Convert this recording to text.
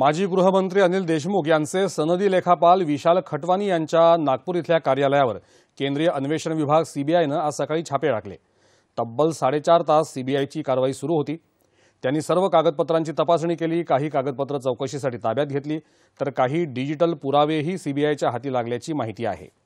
माजी गृहमंत्री अनिल देशमुख यांचे सनदी लेखापाल विशाल खटवानी यांच्या नागपूर इथल्या कार्यालयावर केंद्रीय अन्वेषण विभाग सीबीआयनं आज सकाळी छापे टाकले तब्बल साडेचार तास सीबीआयची कारवाई सुरू होती त्यांनी सर्व कागदपत्रांची तपासणी केली काही कागदपत्र चौकशीसाठी ताब्यात घेतली तर काही डिजिटल पुरावेही सीबीआयच्या हाती लागल्याची माहिती आहे